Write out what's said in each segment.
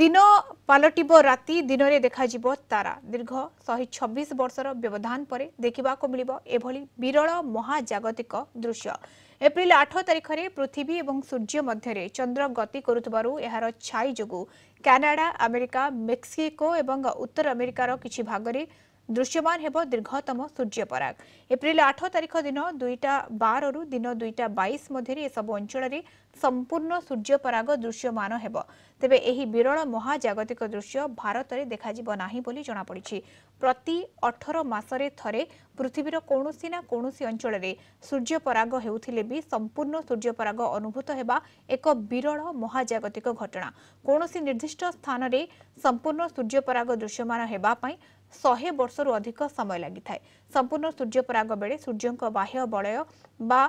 ଦିନ ପାଲଟିବ ରାତି ଦିନରେ ଦେଖାଯିବ ତାରା ଦୀର୍ଘ ଶହେ ଛବିଶ ବର୍ଷର ବ୍ୟବଧାନ ପରେ ଦେଖିବାକୁ ମିଳିବ ଏଭଳି ବିରଳ ମହାଜାଗତିକ ଦୃଶ୍ୟ ଏପ୍ରିଲ ଆଠ ତାରିଖରେ ପୃଥିବୀ ଏବଂ ସୂର୍ଯ୍ୟ ମଧ୍ୟରେ ଚନ୍ଦ୍ର ଗତି କରୁଥିବାରୁ ଏହାର ଛାଇ ଯୋଗୁଁ କାନାଡା ଆମେରିକା ମେକ୍ସିକୋ ଏବଂ ଉତ୍ତର ଆମେରିକାର କିଛି ଭାଗରେ ଦୃଶ୍ୟମାନ ହେବ ଦୀର୍ଘତମ ସୂର୍ଯ୍ୟପରାଗ ଏପ୍ରିଲ ଆଠ ତାରିଖ ଦିନ ଦୁଇଟା ବାରରୁ ଦିନ ଦୁଇଟା ବାଇଶ ମଧ୍ୟରେ ଏସବୁ ଅଞ୍ଚଳରେ ସମ୍ପୂର୍ଣ୍ଣ ସୂର୍ଯ୍ୟପରାଗ ଦୃଶ୍ୟମାନ ହେବ ତେବେ ଏହି ବିରଳ ମହାଜାଗତିକ ଦୃଶ୍ୟ ଭାରତରେ ଦେଖାଯିବ ନାହିଁ ବୋଲି ଜଣାପଡ଼ିଛି ପ୍ରତି ଅଠର ମାସରେ ଥରେ ପୃଥିବୀର କୌଣସି ନା କୌଣସି ଅଞ୍ଚଳରେ ସୂର୍ଯ୍ୟପରାଗ ହେଉଥିଲେ ବି ସମ୍ପୂର୍ଣ୍ଣ ସୂର୍ଯ୍ୟପରାଗ ଅନୁଭୂତ ହେବା ଏକ ବିରଳ ମହାଜାଗତିକ ଘଟଣା କୌଣସି ନିର୍ଦ୍ଦିଷ୍ଟ ସ୍ଥାନରେ ସମ୍ପୂର୍ଣ୍ଣ ସୂର୍ଯ୍ୟପରାଗ ଦୃଶ୍ୟମାନ ହେବା ପାଇଁ ଶହେ ବର୍ଷରୁ ଅଧିକ ସମୟ ଲାଗିଥାଏ ସମ୍ପୂର୍ଣ୍ଣ ସୂର୍ଯ୍ୟପରାଗ ବେଳେ ସୂର୍ଯ୍ୟଙ୍କ ବାହ୍ୟ ବଳୟ ବା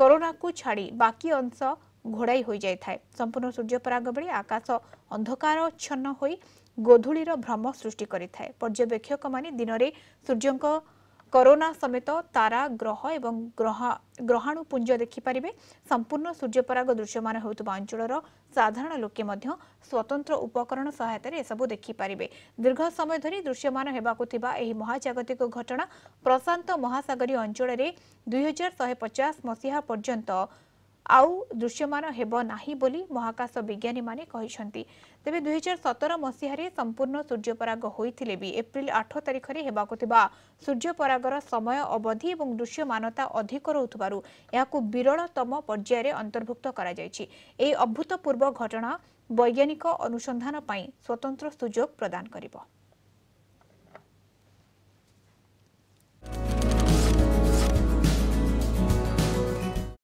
କରୋନାକୁ ଛାଡ଼ି ବାକି ଅଂଶ ଘୋଡ଼ାଇ ହୋଇଯାଇଥାଏ ସମ୍ପୂର୍ଣ୍ଣ ସୂର୍ଯ୍ୟପରାଗ ବେଳେ ଆକାଶ ଅନ୍ଧକାରଚ୍ଛନ୍ନ ହୋଇ ଗୋଧୂଳିର ଭ୍ରମ ସୃଷ୍ଟି କରିଥାଏ ପର୍ଯ୍ୟବେକ୍ଷକମାନେ ଦିନରେ ସୂର୍ଯ୍ୟଙ୍କ କରୋନା ସମେତ ତାରା ଗ୍ରହ ଏବଂ ଗ୍ରହାଣୁ ପୁଞ୍ଜ ଦେଖିପାରିବେ ସମ୍ପୂର୍ଣ୍ଣ ସୂର୍ଯ୍ୟପରାଗ ଦୃଶ୍ୟମାନ ହେଉଥିବା ଅଞ୍ଚଳର ସାଧାରଣ ଲୋକେ ମଧ୍ୟ ସ୍ୱତନ୍ତ୍ର ଉପକରଣ ସହାୟତାରେ ଏସବୁ ଦେଖିପାରିବେ ଦୀର୍ଘ ସମୟ ଧରି ଦୃଶ୍ୟମାନ ହେବାକୁ ଥିବା ଏହି ମହାଜାଗତିକ ଘଟଣା ପ୍ରଶାନ୍ତ ମହାସାଗରୀୟ ଅଞ୍ଚଳରେ ଦୁଇହଜାର ଶହେ ପଚାଶ ମସିହା ପର୍ଯ୍ୟନ୍ତ ଆଉ ଦୃଶ୍ୟମାନ ହେବ ନାହିଁ ବୋଲି ମହାକାଶ ବିଜ୍ଞାନୀମାନେ କହିଛନ୍ତି ତେବେ ଦୁଇହଜାର ସତର ମସିହାରେ ସମ୍ପୂର୍ଣ୍ଣ ସୂର୍ଯ୍ୟପରାଗ ହୋଇଥିଲେ ବି ଏପ୍ରିଲ ଆଠ ତାରିଖରେ ହେବାକୁ ଥିବା ସୂର୍ଯ୍ୟପରାଗର ସମୟ ଅବଧି ଏବଂ ଦୃଶ୍ୟମାନତା ଅଧିକ ରହୁଥିବାରୁ ଏହାକୁ ବିରଳତମ ପର୍ଯ୍ୟାୟରେ ଅନ୍ତର୍ଭୁକ୍ତ କରାଯାଇଛି ଏହି ଅଭୂତପୂର୍ବ ଘଟଣା ବୈଜ୍ଞାନିକ ଅନୁସନ୍ଧାନ ପାଇଁ ସ୍ୱତନ୍ତ୍ର ସୁଯୋଗ ପ୍ରଦାନ କରିବ